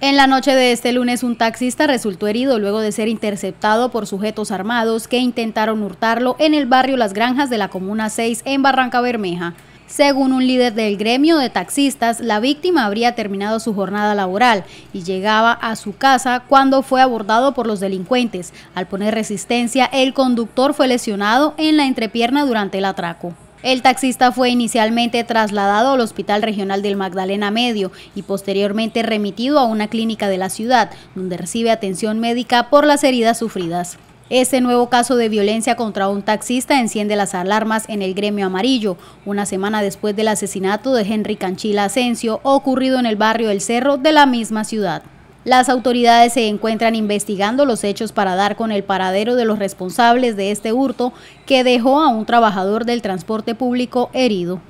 En la noche de este lunes, un taxista resultó herido luego de ser interceptado por sujetos armados que intentaron hurtarlo en el barrio Las Granjas de la Comuna 6 en Barranca Bermeja. Según un líder del gremio de taxistas, la víctima habría terminado su jornada laboral y llegaba a su casa cuando fue abordado por los delincuentes. Al poner resistencia, el conductor fue lesionado en la entrepierna durante el atraco. El taxista fue inicialmente trasladado al Hospital Regional del Magdalena Medio y posteriormente remitido a una clínica de la ciudad, donde recibe atención médica por las heridas sufridas. Este nuevo caso de violencia contra un taxista enciende las alarmas en el gremio amarillo, una semana después del asesinato de Henry Canchila Asensio, ocurrido en el barrio El Cerro de la misma ciudad. Las autoridades se encuentran investigando los hechos para dar con el paradero de los responsables de este hurto que dejó a un trabajador del transporte público herido.